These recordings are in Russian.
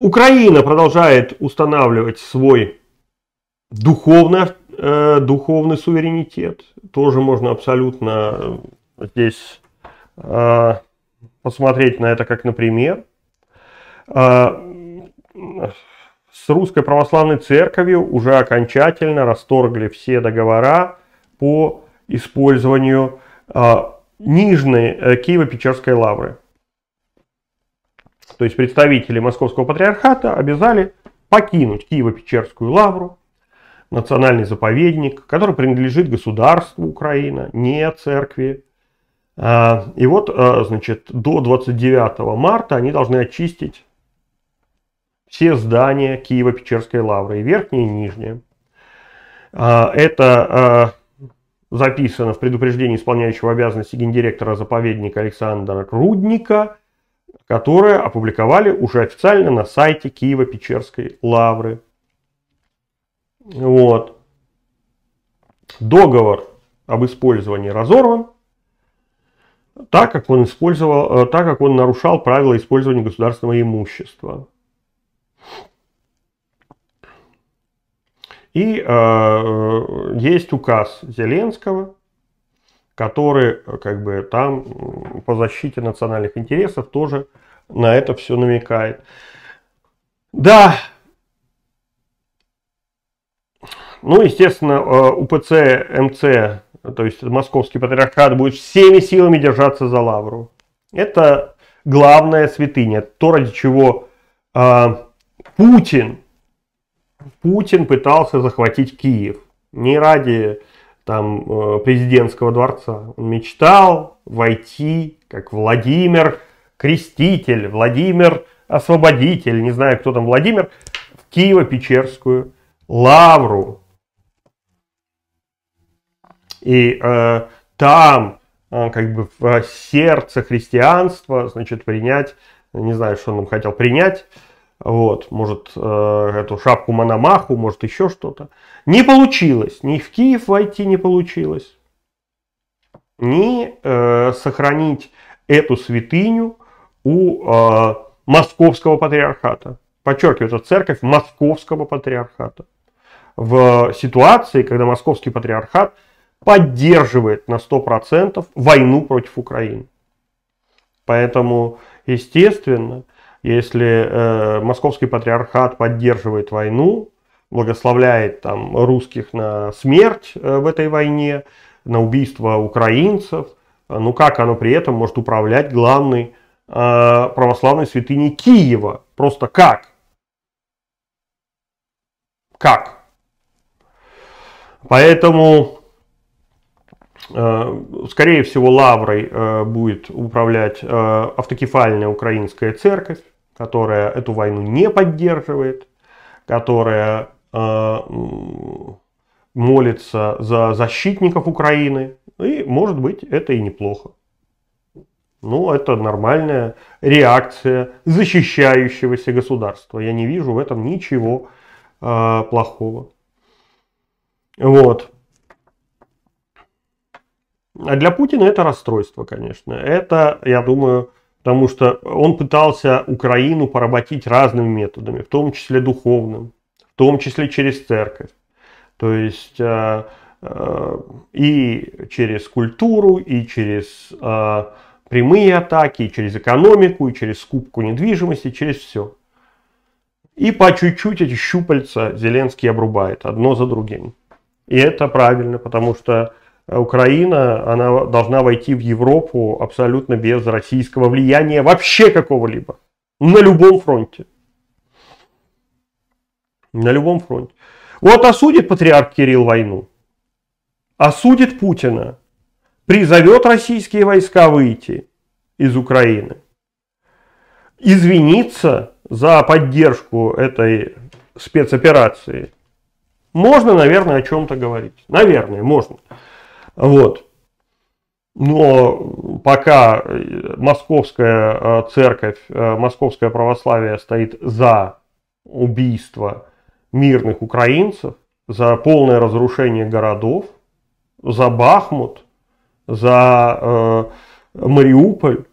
Украина продолжает устанавливать свой духовный, э, духовный суверенитет. Тоже можно абсолютно э, здесь э, посмотреть на это как на пример. Э, с Русской Православной Церковью уже окончательно расторгли все договора по использованию э, Нижней э, Киево-Печерской лавры то есть представители Московского патриархата, обязали покинуть Киево-Печерскую лавру, национальный заповедник, который принадлежит государству Украина, не церкви. А, и вот, а, значит, до 29 марта они должны очистить все здания Киево-Печерской лавры, и верхние, и нижние. А, это записано в предупреждении исполняющего обязанности гендиректора заповедника Александра Рудника – которое опубликовали уже официально на сайте Киева печерской лавры. Вот. Договор об использовании разорван, так как он, использовал, э, так как он нарушал правила использования государственного имущества. И э, э есть указ Зеленского которые э, как бы там по защите национальных интересов тоже на это все намекает. Да, ну, естественно, э, УПЦ, МЦ, то есть Московский Патриархат будет всеми силами держаться за лавру. Это главная святыня, то, ради чего э, Путин, Путин пытался захватить Киев. Не ради там э, президентского дворца. Он мечтал войти как Владимир Креститель, Владимир Освободитель, не знаю, кто там Владимир, в Киево-Печерскую лавру. И э, там, э, как бы в э, сердце христианства, значит, принять, не знаю, что он там хотел принять, вот, может, э, эту шапку Мономаху, может, еще что-то. Не получилось. Ни в Киев войти не получилось, ни э, сохранить эту святыню у э, московского патриархата. Подчеркиваю, это церковь московского патриархата. В ситуации, когда московский патриархат поддерживает на 100% войну против Украины. Поэтому, естественно, э, если э, московский патриархат поддерживает войну, благословляет там русских на смерть э, в этой войне, на убийство украинцев, э, ну как оно при этом может управлять главной э, православной святыней Киева? Просто как? Как? Поэтому Э, скорее всего, лаврой э, будет управлять э, автокефальная украинская церковь, которая эту войну не поддерживает, которая молится за защитников Украины. И, может быть, это и неплохо. Ну, это нормальная реакция защищающегося государства. Я не вижу в этом ничего плохого. Вот. А для Путина это расстройство, конечно. Это, я думаю, потому что он пытался Украину поработить разными методами, в том числе духовным, в том числе через церковь. То есть э, э, и через культуру, и через э, прямые атаки, и через экономику, и через скупку недвижимости, через все. И по чуть-чуть эти щупальца Зеленский обрубает одно за другим. И это правильно, потому что Украина, она должна войти в Европу абсолютно без российского влияния вообще какого-либо. На любом фронте. На любом фронте. Вот осудит патриарх Кирилл войну, осудит Путина, призовет российские войска выйти из Украины, извиниться за поддержку этой спецоперации. Можно, наверное, о чем-то говорить. Наверное, можно. Вот. Но пока э, московская э, церковь, э, московское православие стоит за убийство мирных украинцев, за полное разрушение городов, за Бахмут, за э, Мариуполь,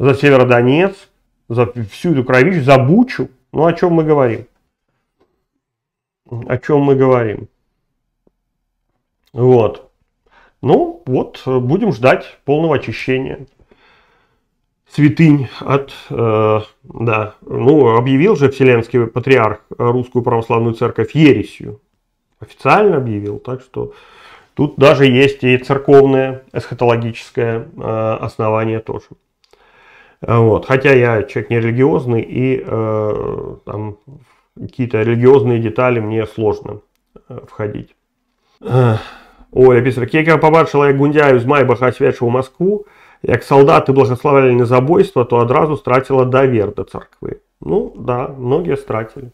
за Северодонец, за всю эту кровищу, за Бучу. Ну, о чем мы говорим? О чем мы говорим? Вот. Ну вот, э, будем ждать полного очищения святынь от, э, да, ну, объявил же Вселенский Патриарх Русскую Православную Церковь ересью. Официально объявил, так что тут даже есть и церковное эсхатологическое э, основание тоже. Э, вот. Хотя я человек нерелигиозный и э, там какие-то религиозные детали мне сложно э, входить. Э, Оля писала, как я побачила, я гундяю з Майбаха в Москву, як солдаты благословляли на забойство, то одразу стратила довер до церкви. Ну да, многие стратили.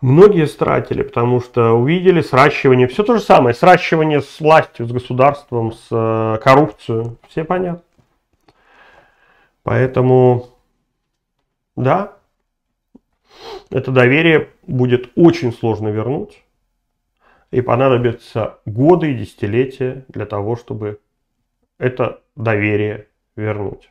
Многие стратили, потому что увидели сращивание, все то же самое, сращивание с властью, с государством, с э, коррупцию, все понятно. Поэтому, да, это доверие будет очень сложно вернуть и понадобятся годы и десятилетия для того, чтобы это доверие вернуть.